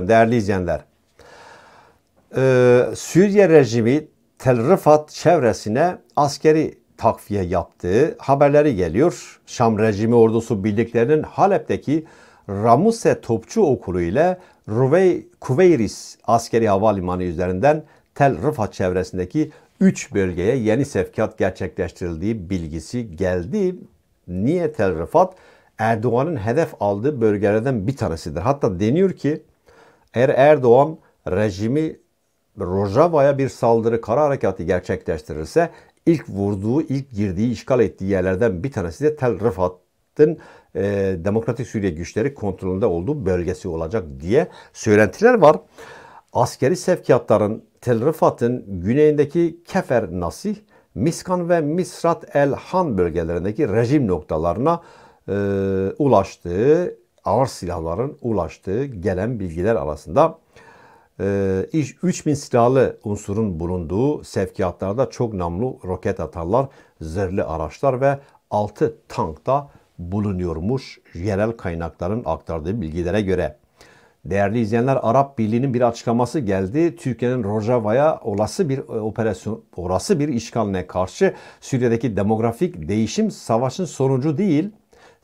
Değerli izleyenler, ee, Suriye rejimi Tel Rifat çevresine askeri takviye yaptığı haberleri geliyor. Şam rejimi ordusu birliklerinin Halep'teki Ramuse Topçu Okulu ile Ruvey Kuveyris askeri havalimanı üzerinden Tel Rifat çevresindeki 3 bölgeye yeni sevkiyat gerçekleştirildiği bilgisi geldi. Niye Tel Rifat? Erdoğan'ın hedef aldığı bölgelerden bir tanesidir. Hatta deniyor ki eğer Erdoğan rejimi Rojava'ya bir saldırı kara harekatı gerçekleştirirse ilk vurduğu, ilk girdiği, işgal ettiği yerlerden bir tanesi de Tel Rifat'ın e, Demokratik Suriye güçleri kontrolünde olduğu bölgesi olacak diye söylentiler var. Askeri sevkiyatların Tel Rifat'ın güneyindeki Kefer Nasih, Miskan ve Misrat El Han bölgelerindeki rejim noktalarına e, ulaştığı ağır silahların ulaştığı gelen bilgiler arasında e, iş 3000 silahlı unsurun bulunduğu sevkiyatlarda çok namlu roket atarlar, zırhlı araçlar ve 6 tank da bulunuyormuş yerel kaynakların aktardığı bilgilere göre. Değerli izleyenler Arap Birliği'nin bir açıklaması geldi. Türkiye'nin Rojava'ya olası bir e, operasyon, orası bir işgaline karşı Suriye'deki demografik değişim savaşın sonucu değil,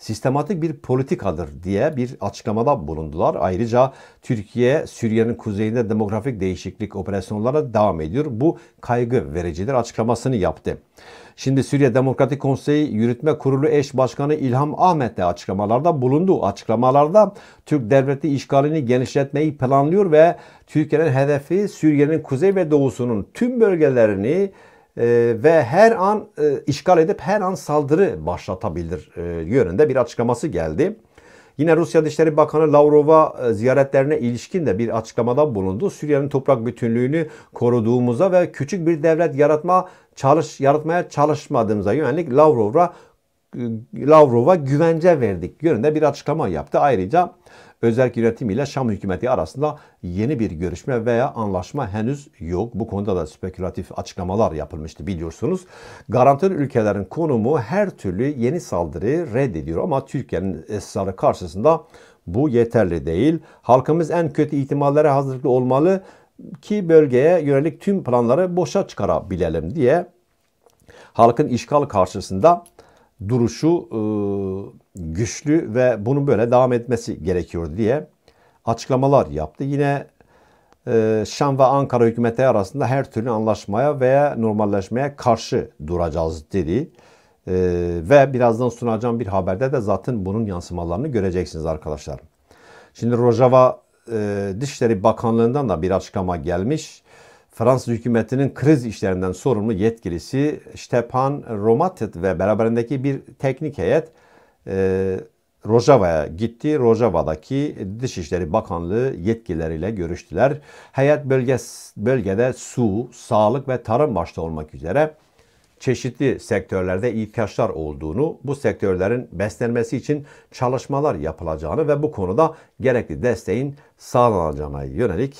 sistematik bir politikadır diye bir açıklamada bulundular. Ayrıca Türkiye Suriye'nin kuzeyinde demografik değişiklik operasyonlarına devam ediyor. Bu kaygı vericidir açıklamasını yaptı. Şimdi Suriye Demokratik Konseyi Yürütme Kurulu Eş Başkanı İlham Ahmet de açıklamalarda bulundu. Açıklamalarda Türk devleti işgalini genişletmeyi planlıyor ve Türkiye'nin hedefi Suriye'nin kuzey ve doğusunun tüm bölgelerini ee, ve her an e, işgal edip her an saldırı başlatabilir e, yönünde bir açıklaması geldi. Yine Rusya Dışişleri Bakanı Lavrov'a e, ziyaretlerine ilişkin de bir açıklamada bulundu. Suriye'nin toprak bütünlüğünü koruduğumuza ve küçük bir devlet yaratma çalış yaratmaya çalışmadığımıza yönelik Lavrov'a e, Lavrov'a güvence verdik yönünde bir açıklama yaptı. Ayrıca Özerk yönetim ile Şam hükümeti arasında yeni bir görüşme veya anlaşma henüz yok. Bu konuda da spekülatif açıklamalar yapılmıştı biliyorsunuz. Garantör ülkelerin konumu her türlü yeni saldırıyı reddediyor ama Türkiye'nin esrarı karşısında bu yeterli değil. Halkımız en kötü ihtimallere hazırlıklı olmalı ki bölgeye yönelik tüm planları boşa çıkarabilelim diye halkın işgal karşısında duruşu e, güçlü ve bunun böyle devam etmesi gerekiyor diye açıklamalar yaptı. Yine e, Şam ve Ankara hükümeti arasında her türlü anlaşmaya veya normalleşmeye karşı duracağız dedi. E, ve birazdan sunacağım bir haberde de zaten bunun yansımalarını göreceksiniz arkadaşlar. Şimdi Rojava e, Dışişleri Bakanlığı'ndan da bir açıklama gelmiş. Fransız hükümetinin kriz işlerinden sorumlu yetkilisi Stepan Romatet ve beraberindeki bir teknik heyet e, Rojava'ya gitti. Rojava'daki Dışişleri Bakanlığı yetkilileriyle görüştüler. Heyet bölge, bölgede su, sağlık ve tarım başta olmak üzere çeşitli sektörlerde ihtiyaçlar olduğunu, bu sektörlerin beslenmesi için çalışmalar yapılacağını ve bu konuda gerekli desteğin sağlanacağına yönelik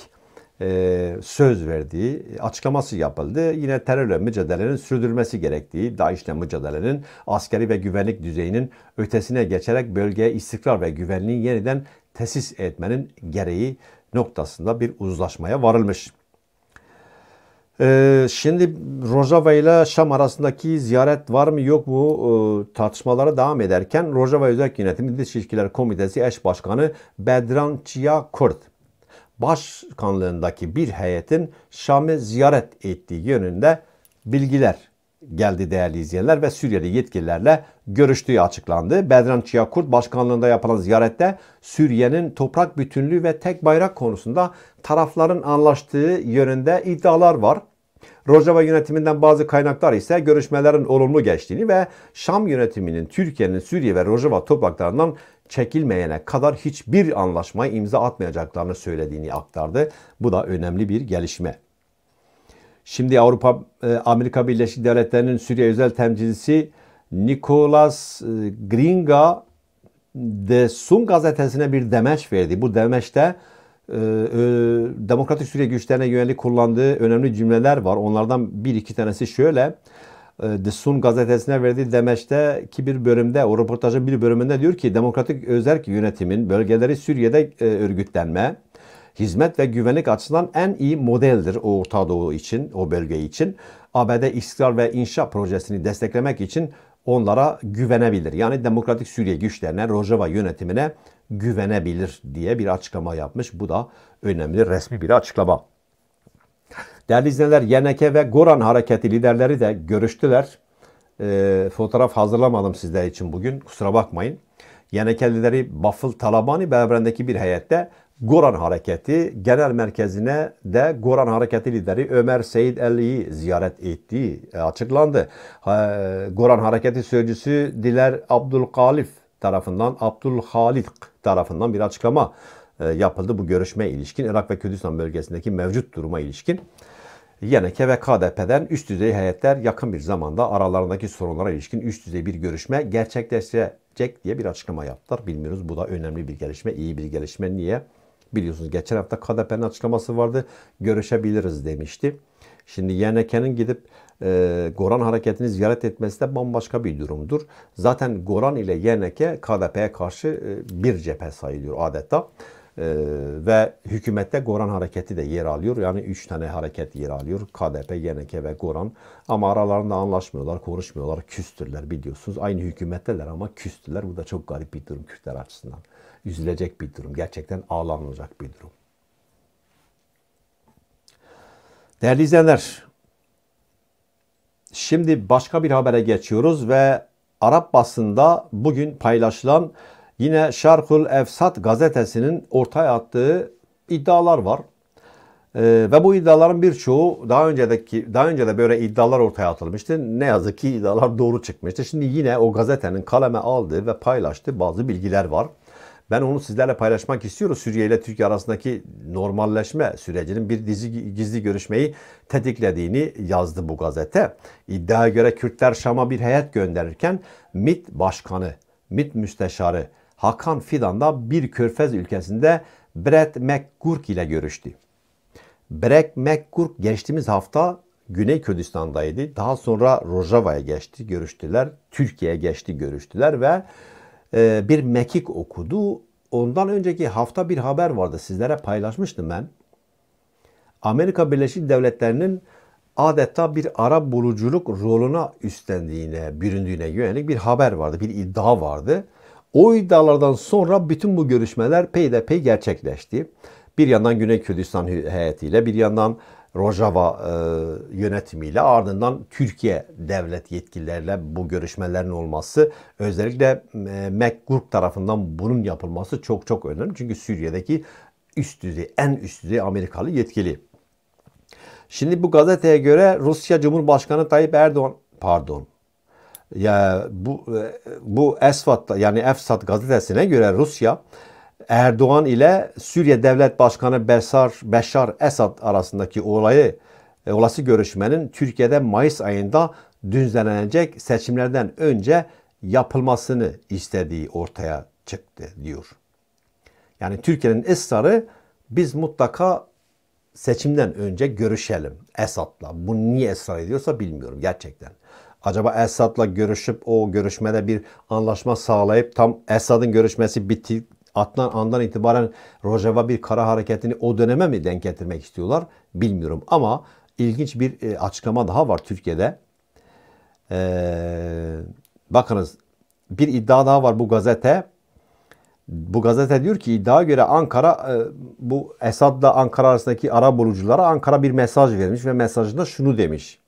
e, söz verdiği e, açıklaması yapıldı. Yine terörle mücadelenin sürdürülmesi gerektiği, DAEŞ'le mücadelenin askeri ve güvenlik düzeyinin ötesine geçerek bölgeye istikrar ve güvenliği yeniden tesis etmenin gereği noktasında bir uzlaşmaya varılmış. E, şimdi Rojava ile Şam arasındaki ziyaret var mı yok mu tartışmalara devam ederken Rojava Özel Yönetimi Dış İlişkiler Komitesi Eş Başkanı Bedran Çiya Kurt başkanlığındaki bir heyetin Şam'ı ziyaret ettiği yönünde bilgiler geldi değerli izleyenler ve Suriyeli yetkililerle görüştüğü açıklandı. Bedran Çiyakurt başkanlığında yapılan ziyarette Suriye'nin toprak bütünlüğü ve tek bayrak konusunda tarafların anlaştığı yönünde iddialar var. Rojava yönetiminden bazı kaynaklar ise görüşmelerin olumlu geçtiğini ve Şam yönetiminin Türkiye'nin Suriye ve Rojava topraklarından çekilmeyene kadar hiçbir anlaşmaya imza atmayacaklarını söylediğini aktardı. Bu da önemli bir gelişme. Şimdi Avrupa e, Amerika Birleşik Devletleri'nin Suriye özel temsilcisi Nicolas e, Gringa de Sun gazetesine bir demeç verdi. Bu demeçte e, Demokratik Suriye güçlerine yönelik kullandığı önemli cümleler var. Onlardan bir iki tanesi şöyle. Ee, The Sun gazetesine verdiği demeçteki bir bölümde, o röportajın bir bölümünde diyor ki demokratik özerk yönetimin bölgeleri Suriye'de e, örgütlenme, hizmet ve güvenlik açısından en iyi modeldir o Orta Doğu için, o bölge için. ABD istikrar ve inşa projesini desteklemek için onlara güvenebilir. Yani Demokratik Suriye güçlerine, Rojava yönetimine güvenebilir diye bir açıklama yapmış. Bu da önemli resmi bir açıklama. Değerli Yeneke ve Goran Hareketi liderleri de görüştüler. E, fotoğraf hazırlamadım sizler için bugün kusura bakmayın. YNK lideri Bafıl Talabani beraberindeki bir heyette Goran Hareketi Genel Merkezi'ne de Goran Hareketi lideri Ömer Seyid Elli'yi ziyaret ettiği e, açıklandı. E, Goran Hareketi sözcüsü Diler Abdülkalif tarafından, Abdülhalik tarafından bir açıklama e, yapıldı bu görüşme ilişkin. Irak ve Kürdistan bölgesindeki mevcut duruma ilişkin. Yeneke ve KDP'den üst düzey heyetler yakın bir zamanda aralarındaki sorunlara ilişkin üst düzey bir görüşme gerçekleşecek diye bir açıklama yaptılar. Bilmiyoruz bu da önemli bir gelişme, iyi bir gelişme. Niye? Biliyorsunuz geçen hafta KDP'nin açıklaması vardı. Görüşebiliriz demişti. Şimdi YNK'nin gidip e, Goran hareketini ziyaret etmesi de bambaşka bir durumdur. Zaten Goran ile YNK KDP'ye karşı e, bir cephe sayılıyor adeta. Ee, ve hükümette Goran hareketi de yer alıyor. Yani üç tane hareket yer alıyor. KDP, YNK ve Goran. Ama aralarında anlaşmıyorlar, konuşmuyorlar, küstürler biliyorsunuz. Aynı hükümetteler ama küstürler. Bu da çok garip bir durum Kürtler açısından. Üzülecek bir durum. Gerçekten ağlanılacak bir durum. Değerli izleyenler, şimdi başka bir habere geçiyoruz ve Arap basında bugün paylaşılan Yine Şarkul Efsat gazetesinin ortaya attığı iddialar var. Ee, ve bu iddiaların birçoğu daha önceki daha önce de böyle iddialar ortaya atılmıştı. Ne yazık ki iddialar doğru çıkmıştı. Şimdi yine o gazetenin kaleme aldığı ve paylaştığı bazı bilgiler var. Ben onu sizlerle paylaşmak istiyorum. Suriye ile Türkiye arasındaki normalleşme sürecinin bir dizi gizli görüşmeyi tetiklediğini yazdı bu gazete. İddiaya göre Kürtler Şam'a bir heyet gönderirken Mit Başkanı, Mit Müsteşarı Hakan Fidan da bir körfez ülkesinde Brett McGurk ile görüştü. Brett McGurk geçtiğimiz hafta Güney Kürdistan'daydı. Daha sonra Rojava'ya geçti, görüştüler. Türkiye'ye geçti, görüştüler ve e, bir mekik okudu. Ondan önceki hafta bir haber vardı. Sizlere paylaşmıştım ben. Amerika Birleşik Devletleri'nin adeta bir Arap buluculuk roluna üstlendiğine, büründüğüne yönelik bir haber vardı, bir iddia vardı. O iddialardan sonra bütün bu görüşmeler peyderpey gerçekleşti. Bir yandan Güney Kürdistan heyetiyle, bir yandan Rojava e, yönetimiyle ardından Türkiye devlet yetkililerle bu görüşmelerin olması özellikle e, MacGurk tarafından bunun yapılması çok çok önemli. Çünkü Suriye'deki üst düzey, en üst düzey Amerikalı yetkili. Şimdi bu gazeteye göre Rusya Cumhurbaşkanı Tayyip Erdoğan, pardon ya bu bu Esfat'ta yani Efsat gazetesine göre Rusya Erdoğan ile Suriye Devlet Başkanı Besar, Beşar Esad arasındaki olayı e, olası görüşmenin Türkiye'de Mayıs ayında düzenlenecek seçimlerden önce yapılmasını istediği ortaya çıktı diyor. Yani Türkiye'nin ısrarı biz mutlaka seçimden önce görüşelim Esad'la. Bu niye ısrar ediyorsa bilmiyorum gerçekten. Acaba Esad'la görüşüp o görüşmede bir anlaşma sağlayıp tam Esad'ın görüşmesi bitti atlan andan itibaren Rojava bir kara hareketini o döneme mi denk getirmek istiyorlar bilmiyorum. Ama ilginç bir e, açıklama daha var Türkiye'de. Ee, bakınız bir iddia daha var bu gazete. Bu gazete diyor ki iddia göre Ankara e, bu Esad'la Ankara arasındaki ara buluculara Ankara bir mesaj vermiş ve mesajında şunu demiş.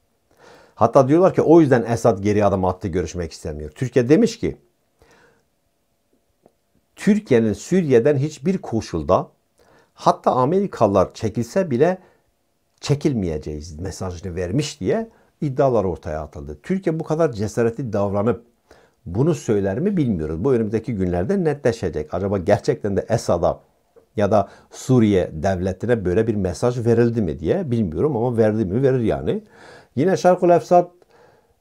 Hatta diyorlar ki o yüzden Esad geri adım attı görüşmek istemiyor. Türkiye demiş ki Türkiye'nin Suriye'den hiçbir koşulda hatta Amerikalılar çekilse bile çekilmeyeceğiz mesajını vermiş diye iddialar ortaya atıldı. Türkiye bu kadar cesareti davranıp bunu söyler mi bilmiyoruz. Bu önümüzdeki günlerde netleşecek. Acaba gerçekten de Esad'a ya da Suriye devletine böyle bir mesaj verildi mi diye bilmiyorum ama verdi mi verir yani. Yine Şarkul Efsad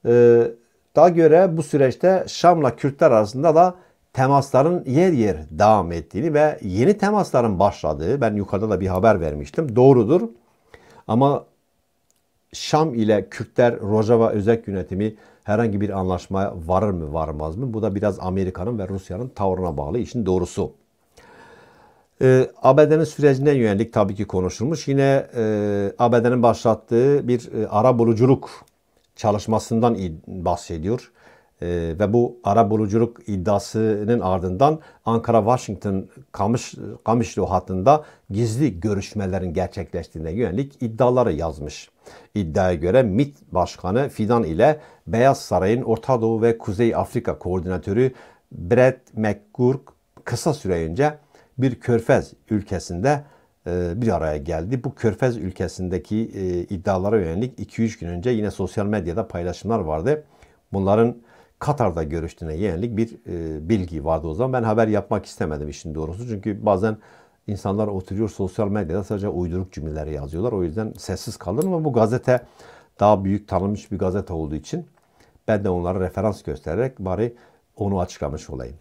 e, da göre bu süreçte Şam'la Kürtler arasında da temasların yer yer devam ettiğini ve yeni temasların başladığı ben yukarıda da bir haber vermiştim. Doğrudur. Ama Şam ile Kürtler Rojava özel yönetimi herhangi bir anlaşmaya varır mı varmaz mı? Bu da biraz Amerika'nın ve Rusya'nın tavrına bağlı işin doğrusu. Ee, ABD'nin sürecine yönelik tabii ki konuşulmuş. Yine e, ABD'nin başlattığı bir e, ara buluculuk çalışmasından bahsediyor. E, ve bu ara buluculuk iddiasının ardından Ankara-Washington Kamış, Kamışlı hattında gizli görüşmelerin gerçekleştiğine yönelik iddiaları yazmış. İddiaya göre MİT Başkanı Fidan ile Beyaz Saray'ın Orta Doğu ve Kuzey Afrika Koordinatörü Brett McGurk kısa süre önce bir körfez ülkesinde e, bir araya geldi. Bu körfez ülkesindeki e, iddialara yönelik 2-3 gün önce yine sosyal medyada paylaşımlar vardı. Bunların Katar'da görüştüğüne yönelik bir e, bilgi vardı o zaman. Ben haber yapmak istemedim işin doğrusu. Çünkü bazen insanlar oturuyor sosyal medyada sadece uyduruk cümleleri yazıyorlar. O yüzden sessiz kaldım ama bu gazete daha büyük tanınmış bir gazete olduğu için ben de onlara referans göstererek bari onu açıklamış olayım.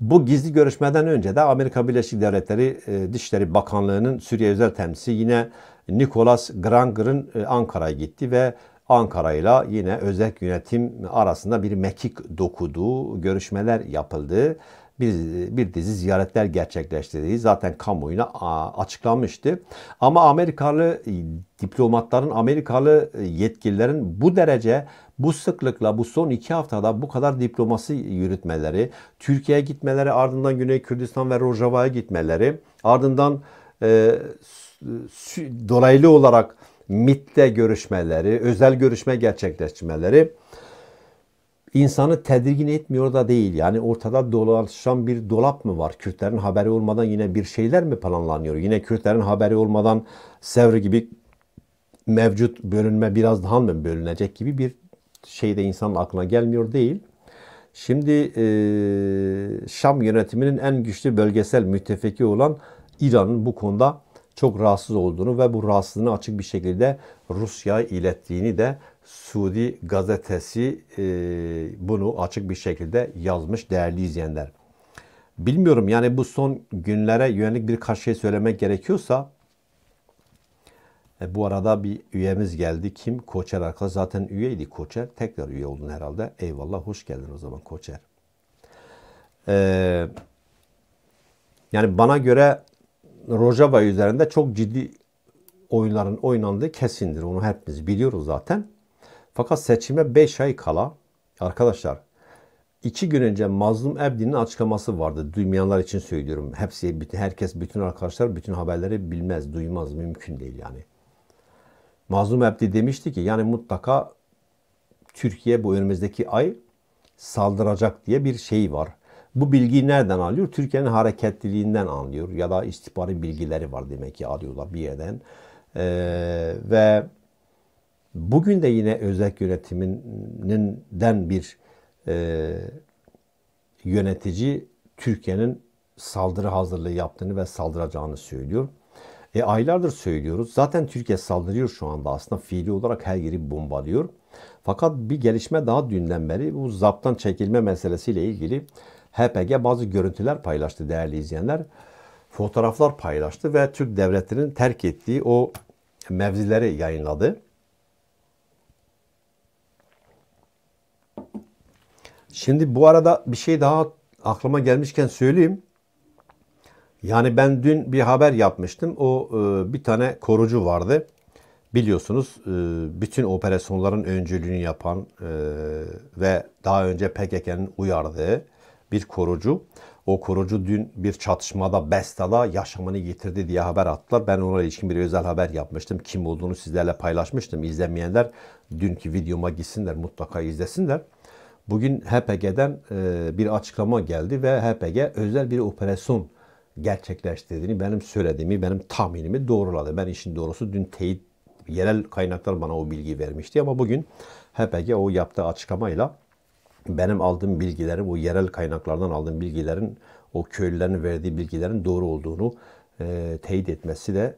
Bu gizli görüşmeden önce de Amerika Birleşik Devletleri e, Dışişleri Bakanlığı'nın Suriye özel temsilcisi yine Nicolas Granger'ın e, Ankara'ya gitti ve Ankara ile yine özel yönetim arasında bir mekik dokudu, görüşmeler yapıldı bir, bir dizi ziyaretler gerçekleştirdiği zaten kamuoyuna açıklanmıştı. Ama Amerikalı e, diplomatların, Amerikalı e, yetkililerin bu derece bu sıklıkla bu son iki haftada bu kadar diplomasi yürütmeleri, Türkiye'ye gitmeleri, ardından Güney Kürdistan ve Rojava'ya gitmeleri, ardından e, dolaylı olarak MIT'te görüşmeleri, özel görüşme gerçekleştirmeleri insanı tedirgin etmiyor da değil. Yani ortada dolaşan bir dolap mı var? Kürtlerin haberi olmadan yine bir şeyler mi planlanıyor? Yine Kürtlerin haberi olmadan Sevr gibi mevcut bölünme biraz daha mı bölünecek gibi bir şey de insanın aklına gelmiyor değil. Şimdi e, Şam yönetiminin en güçlü bölgesel müttefiki olan İran'ın bu konuda çok rahatsız olduğunu ve bu rahatsızlığını açık bir şekilde Rusya'ya ilettiğini de Suudi gazetesi e, bunu açık bir şekilde yazmış değerli izleyenler. Bilmiyorum yani bu son günlere yönelik bir birkaç şey söylemek gerekiyorsa e, bu arada bir üyemiz geldi. Kim? Koçer arkadaş. Zaten üyeydi Koçer. Tekrar üye oldun herhalde. Eyvallah. Hoş geldin o zaman Koçer. Ee, yani bana göre Rojava üzerinde çok ciddi oyunların oynandığı kesindir. Onu hepimiz biliyoruz zaten. Fakat seçime 5 ay kala arkadaşlar iki gün önce Mazlum Ebdi'nin açıklaması vardı. Duymayanlar için söylüyorum. Hepsi, herkes, bütün arkadaşlar bütün haberleri bilmez, duymaz. Mümkün değil yani. Mazlum Ebdi demişti ki yani mutlaka Türkiye bu önümüzdeki ay saldıracak diye bir şey var. Bu bilgiyi nereden alıyor? Türkiye'nin hareketliliğinden anlıyor ya da istihbari bilgileri var demek ki alıyorlar bir yerden. Ee, ve Bugün de yine özel yönetiminden bir e, yönetici Türkiye'nin saldırı hazırlığı yaptığını ve saldıracağını söylüyor. E, aylardır söylüyoruz. Zaten Türkiye saldırıyor şu anda aslında fiili olarak her yeri bombalıyor. Fakat bir gelişme daha dünden beri bu zaptan çekilme meselesiyle ilgili HPG bazı görüntüler paylaştı değerli izleyenler. Fotoğraflar paylaştı ve Türk devletinin terk ettiği o mevzileri yayınladı. Şimdi bu arada bir şey daha aklıma gelmişken söyleyeyim. Yani ben dün bir haber yapmıştım. O e, bir tane korucu vardı. Biliyorsunuz e, bütün operasyonların öncülüğünü yapan e, ve daha önce PKK'nın uyardığı bir korucu. O korucu dün bir çatışmada bestala yaşamını yitirdi diye haber attılar. Ben ona ilişkin bir özel haber yapmıştım. Kim olduğunu sizlerle paylaşmıştım. İzlemeyenler dünkü videoma gitsinler mutlaka izlesinler. Bugün HPG'den e, bir açıklama geldi ve HPG özel bir operasyon gerçekleştirdiğini, benim söylediğimi, benim tahminimi doğruladı. Ben işin doğrusu dün teyit, yerel kaynaklar bana o bilgi vermişti ama bugün HPG o yaptığı açıklamayla benim aldığım bilgilerin, o yerel kaynaklardan aldığım bilgilerin, o köylülerin verdiği bilgilerin doğru olduğunu e, teyit etmesi de